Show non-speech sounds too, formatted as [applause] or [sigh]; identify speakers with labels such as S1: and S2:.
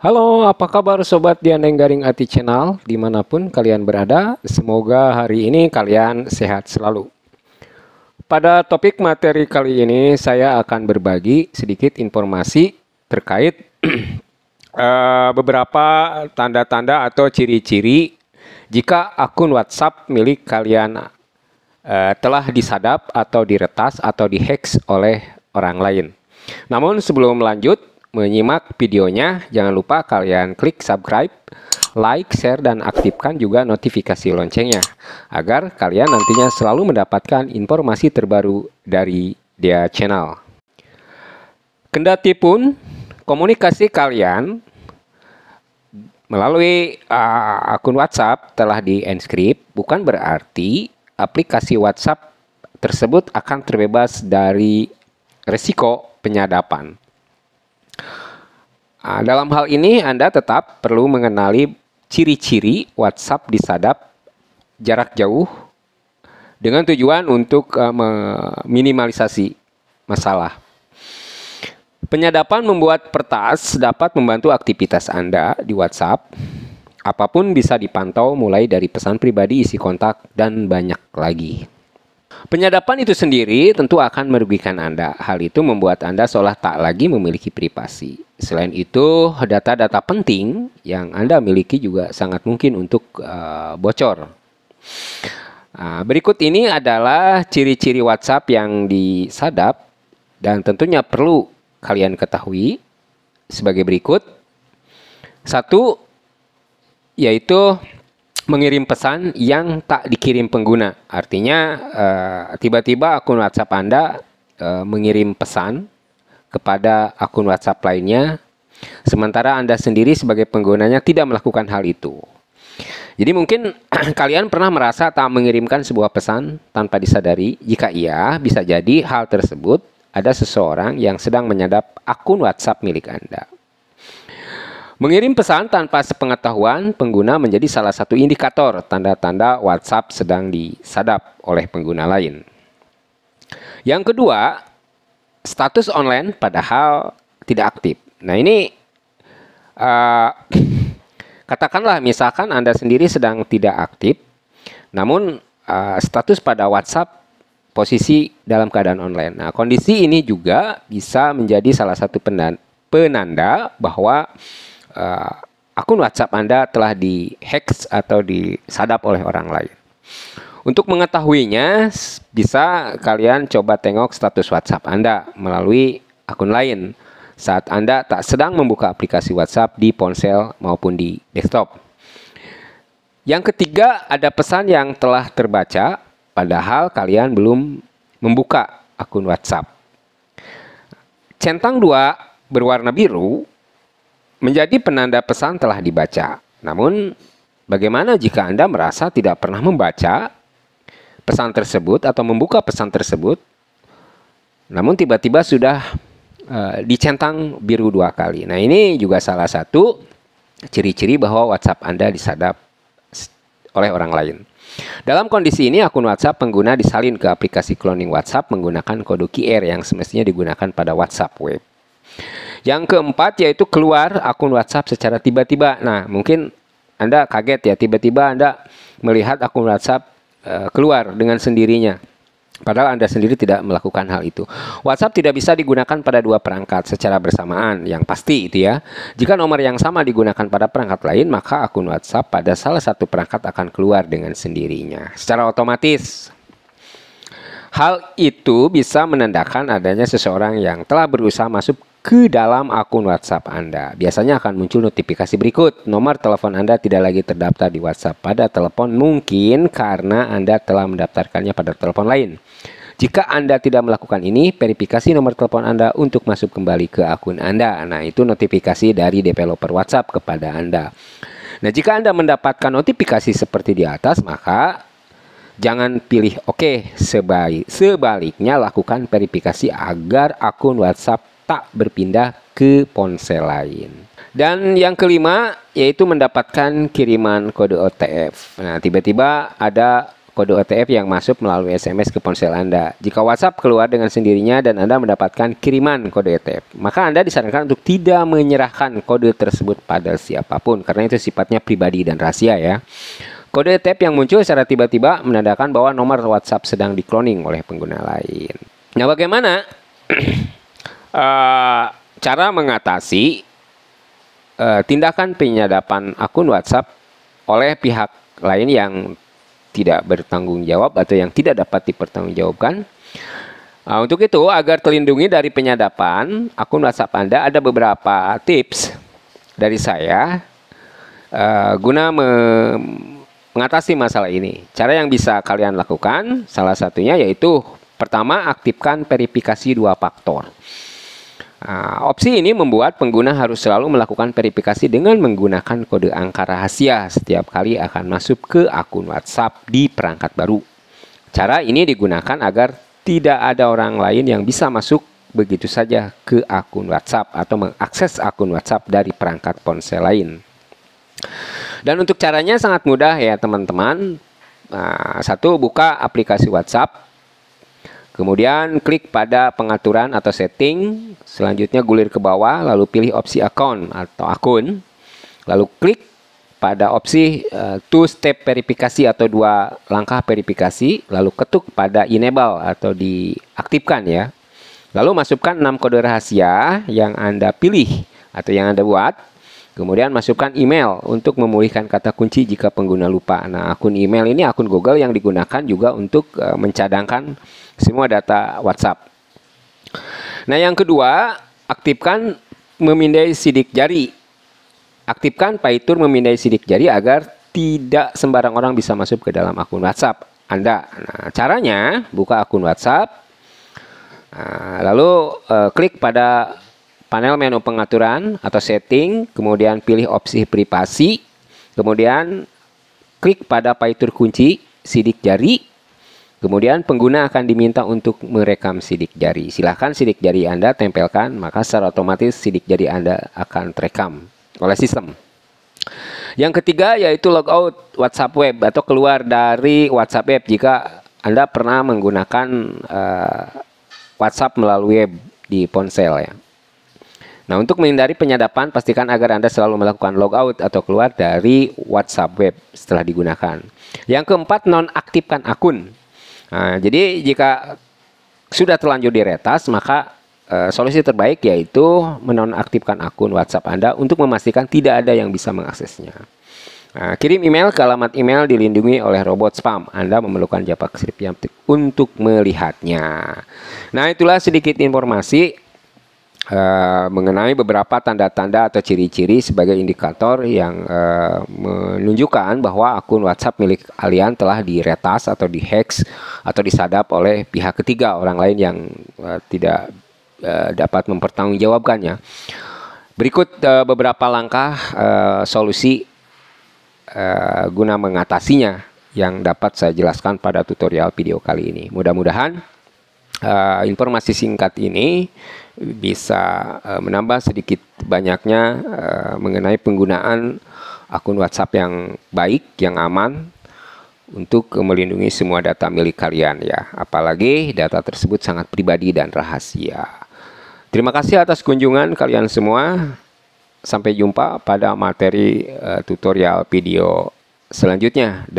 S1: Halo, apa kabar Sobat di Garing Ati Channel dimanapun kalian berada? Semoga hari ini kalian sehat selalu. Pada topik materi kali ini saya akan berbagi sedikit informasi terkait [clears throat] eh, beberapa tanda-tanda atau ciri-ciri jika akun WhatsApp milik kalian eh, telah disadap atau diretas atau dihacks oleh orang lain. Namun sebelum lanjut, menyimak videonya, jangan lupa kalian klik subscribe, like, share, dan aktifkan juga notifikasi loncengnya agar kalian nantinya selalu mendapatkan informasi terbaru dari dia channel. Kendati pun komunikasi kalian melalui uh, akun WhatsApp telah di-enscript bukan berarti aplikasi WhatsApp tersebut akan terbebas dari resiko penyadapan. Nah, dalam hal ini Anda tetap perlu mengenali ciri-ciri WhatsApp disadap jarak jauh dengan tujuan untuk uh, meminimalisasi masalah. Penyadapan membuat pertas dapat membantu aktivitas Anda di WhatsApp. Apapun bisa dipantau mulai dari pesan pribadi, isi kontak, dan banyak lagi. Penyadapan itu sendiri tentu akan merugikan Anda. Hal itu membuat Anda seolah tak lagi memiliki privasi. Selain itu, data-data penting yang Anda miliki juga sangat mungkin untuk uh, bocor. Nah, berikut ini adalah ciri-ciri WhatsApp yang disadap dan tentunya perlu kalian ketahui sebagai berikut. Satu, yaitu mengirim pesan yang tak dikirim pengguna. Artinya eh, tiba-tiba uh, akun WhatsApp Anda uh, mengirim pesan kepada akun WhatsApp lainnya sementara Anda sendiri sebagai penggunanya tidak melakukan hal itu. Jadi mungkin [clears throat] kalian pernah merasa tak mengirimkan sebuah pesan tanpa disadari. Jika iya, bisa jadi hal tersebut ada seseorang yang sedang menyadap akun WhatsApp milik Anda. Mengirim pesan tanpa sepengetahuan pengguna menjadi salah satu indikator tanda-tanda WhatsApp sedang disadap oleh pengguna lain. Yang kedua, status online padahal tidak aktif. Nah ini uh, [laughs] katakanlah misalkan Anda sendiri sedang tidak aktif, namun uh, status pada WhatsApp posisi dalam keadaan online. Nah kondisi ini juga bisa menjadi salah satu penanda bahwa uh, akun WhatsApp Anda telah dihack atau disadap oleh orang lain. Untuk mengetahuinya, bisa kalian coba tengok status WhatsApp Anda melalui akun lain saat Anda tak sedang membuka aplikasi WhatsApp di ponsel maupun di desktop. Yang ketiga, ada pesan yang telah terbaca, padahal kalian belum membuka akun WhatsApp. Centang 2 berwarna biru Menjadi penanda pesan telah dibaca. Namun, bagaimana jika Anda merasa tidak pernah membaca pesan tersebut atau membuka pesan tersebut, namun tiba-tiba sudah e, dicentang biru dua kali. Nah, ini juga salah satu ciri-ciri bahwa WhatsApp Anda disadap oleh orang lain. Dalam kondisi ini, akun WhatsApp pengguna disalin ke aplikasi cloning WhatsApp menggunakan kode QR yang semestinya digunakan pada WhatsApp web. Yang keempat yaitu keluar akun WhatsApp secara tiba-tiba. Nah, mungkin Anda kaget ya, tiba-tiba Anda melihat akun WhatsApp eh, keluar dengan sendirinya. Padahal Anda sendiri tidak melakukan hal itu. WhatsApp tidak bisa digunakan pada dua perangkat secara bersamaan, yang pasti itu ya. Jika nomor yang sama digunakan pada perangkat lain, maka akun WhatsApp pada salah satu perangkat akan keluar dengan sendirinya secara otomatis. Hal itu bisa menandakan adanya seseorang yang telah berusaha masuk ke dalam akun WhatsApp Anda. Biasanya akan muncul notifikasi berikut. Nomor telepon Anda tidak lagi terdaftar di WhatsApp pada telepon mungkin karena Anda telah mendaftarkannya pada telepon lain. Jika Anda tidak melakukan ini, verifikasi nomor telepon Anda untuk masuk kembali ke akun Anda. Nah, itu notifikasi dari developer WhatsApp kepada Anda. Nah, jika Anda mendapatkan notifikasi seperti di atas, maka jangan pilih oke okay. sebaliknya lakukan verifikasi agar akun WhatsApp tak berpindah ke ponsel lain. Dan yang kelima yaitu mendapatkan kiriman kode OTF. Nah, tiba-tiba ada kode OTF yang masuk melalui SMS ke ponsel Anda. Jika WhatsApp keluar dengan sendirinya dan Anda mendapatkan kiriman kode OTF, maka Anda disarankan untuk tidak menyerahkan kode tersebut pada siapapun karena itu sifatnya pribadi dan rahasia ya. Kode OTF yang muncul secara tiba-tiba menandakan bahwa nomor WhatsApp sedang dikloning oleh pengguna lain. Nah, bagaimana [clears throat] Eh, cara mengatasi uh, tindakan penyadapan akun WhatsApp oleh pihak lain yang tidak bertanggung jawab atau yang tidak dapat dipertanggungjawabkan. Nah, untuk itu, agar terlindungi dari penyadapan akun WhatsApp Anda, ada beberapa tips dari saya uh, guna me mengatasi masalah ini. Cara yang bisa kalian lakukan, salah satunya yaitu pertama, aktifkan verifikasi dua faktor. Nah, opsi ini membuat pengguna harus selalu melakukan verifikasi dengan menggunakan kode angka rahasia setiap kali akan masuk ke akun WhatsApp di perangkat baru. Cara ini digunakan agar tidak ada orang lain yang bisa masuk begitu saja ke akun WhatsApp atau mengakses akun WhatsApp dari perangkat ponsel lain. Dan untuk caranya sangat mudah ya teman-teman. Nah, satu buka aplikasi WhatsApp Kemudian klik pada pengaturan atau setting, selanjutnya gulir ke bawah lalu pilih opsi account atau akun. Lalu klik pada opsi uh, two step verifikasi atau dua langkah verifikasi, lalu ketuk pada enable atau diaktifkan ya. Lalu masukkan 6 kode rahasia yang Anda pilih atau yang Anda buat. Kemudian masukkan email untuk memulihkan kata kunci jika pengguna lupa. Nah, akun email ini akun Google yang digunakan juga untuk e, mencadangkan semua data WhatsApp. Nah, yang kedua, aktifkan memindai sidik jari. Aktifkan Paytur memindai sidik jari agar tidak sembarang orang bisa masuk ke dalam akun WhatsApp Anda. Nah, caranya buka akun WhatsApp, e, lalu e, klik pada panel menu pengaturan atau setting, kemudian pilih opsi privasi, kemudian klik pada fitur kunci sidik jari, kemudian pengguna akan diminta untuk merekam sidik jari. Silahkan sidik jari Anda tempelkan, maka secara otomatis sidik jari Anda akan terekam oleh sistem. Yang ketiga yaitu logout WhatsApp web atau keluar dari WhatsApp web jika Anda pernah menggunakan uh, WhatsApp melalui web di ponsel ya. Nah, untuk menghindari penyadapan, pastikan agar Anda selalu melakukan logout atau keluar dari WhatsApp web setelah digunakan. Yang keempat, nonaktifkan akun. Nah, jadi jika sudah terlanjur diretas, maka e, solusi terbaik yaitu menonaktifkan akun WhatsApp Anda untuk memastikan tidak ada yang bisa mengaksesnya. Nah, kirim email ke alamat email dilindungi oleh robot spam. Anda memerlukan javascript yang untuk melihatnya. Nah, itulah sedikit informasi uh, mengenai beberapa tanda-tanda atau ciri-ciri sebagai indikator yang uh, menunjukkan bahwa akun WhatsApp milik kalian telah diretas atau dihacks atau disadap oleh pihak ketiga orang lain yang uh, tidak uh, dapat mempertanggungjawabkannya. Berikut uh, beberapa langkah uh, solusi uh, guna mengatasinya yang dapat saya jelaskan pada tutorial video kali ini. Mudah-mudahan uh, informasi singkat ini bisa uh, menambah sedikit banyaknya uh, mengenai penggunaan akun WhatsApp yang baik, yang aman untuk melindungi semua data milik kalian ya. Apalagi data tersebut sangat pribadi dan rahasia. Terima kasih atas kunjungan kalian semua. Sampai jumpa pada materi uh, tutorial video selanjutnya.